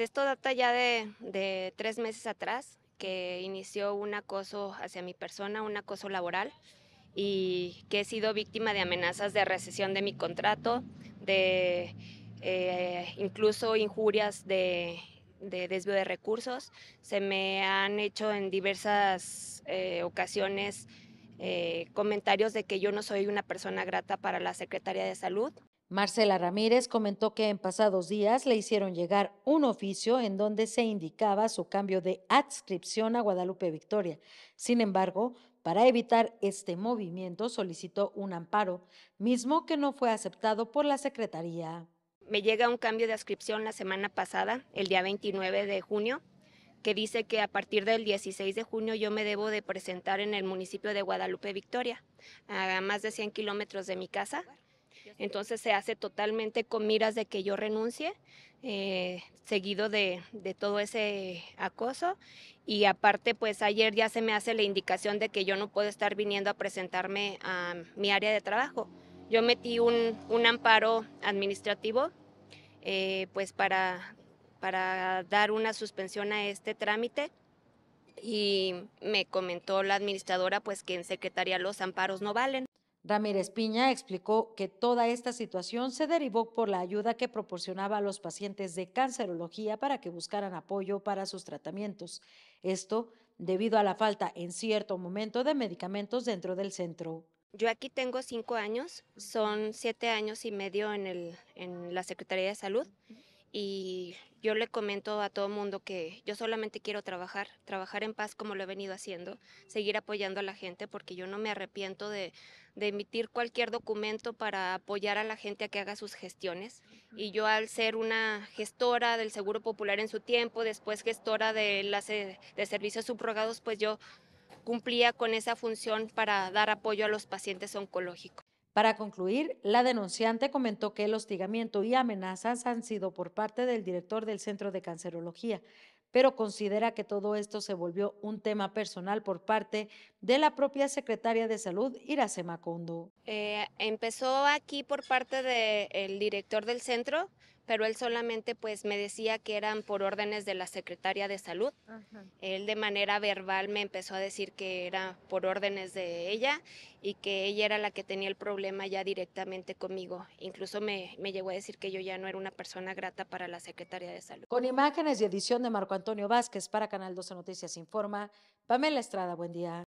Este, esto data ya de, tres meses atrás, que inició un acoso hacia mi persona, un acoso laboral, y que he sido víctima de amenazas de recesión de mi contrato, de eh, incluso injurias de, desvío de recursos. Se me han hecho en diversas eh, ocasiones eh, comentarios de que yo no soy una persona grata para la Secretaría de Salud, Marcela Ramírez comentó que en pasados días le hicieron llegar un oficio en donde se indicaba su cambio de adscripción a Guadalupe Victoria. Sin embargo, para evitar este movimiento solicitó un amparo, mismo que no fue aceptado por la Secretaría. Me llega un cambio de adscripción la semana pasada, el día 29 de junio, que dice que a partir del 16 de junio yo me debo de presentar en el municipio de Guadalupe Victoria, a más de 100 kilómetros de mi casa. Entonces se hace totalmente con miras de que yo renuncie, eh, seguido de, todo ese acoso. Y aparte, pues ayer ya se me hace la indicación de que yo no puedo estar viniendo a presentarme a mi área de trabajo. Yo metí un, amparo administrativo, eh, pues para, para dar una suspensión a este trámite y me comentó la administradora pues que en secretaría los amparos no valen. Ramírez Piña explicó que toda esta situación se derivó por la ayuda que proporcionaba a los pacientes de cancerología para que buscaran apoyo para sus tratamientos. Esto debido a la falta en cierto momento de medicamentos dentro del centro. Yo aquí tengo cinco años, son siete años y medio en, la Secretaría de Salud y yo le comento a todo mundo que yo solamente quiero trabajar, trabajar en paz como lo he venido haciendo, seguir apoyando a la gente porque yo no me arrepiento de, emitir cualquier documento para apoyar a la gente a que haga sus gestiones. Y yo al ser una gestora del Seguro Popular en su tiempo, después gestora de servicios subrogados, pues yo cumplía con esa función para dar apoyo a los pacientes oncológicos. Para concluir, la denunciante comentó que el hostigamiento y amenazas han sido por parte del director del Centro de Cancerología, pero considera que todo esto se volvió un tema personal por parte de la propia secretaria de Salud, Irasema Macondo. Eh, empezó aquí por parte del director del centro, pero él solamente pues me decía que eran por órdenes de la secretaria de salud. Él de manera verbal me empezó a decir que era por órdenes de ella y que ella era la que tenía el problema ya directamente conmigo. Incluso me, me llegó a decir que yo ya no era una persona grata para la secretaria de salud. Con imágenes y edición de Marco Antonio Vázquez para Canal 12 Noticias Informa, Pamela Estrada, buen día.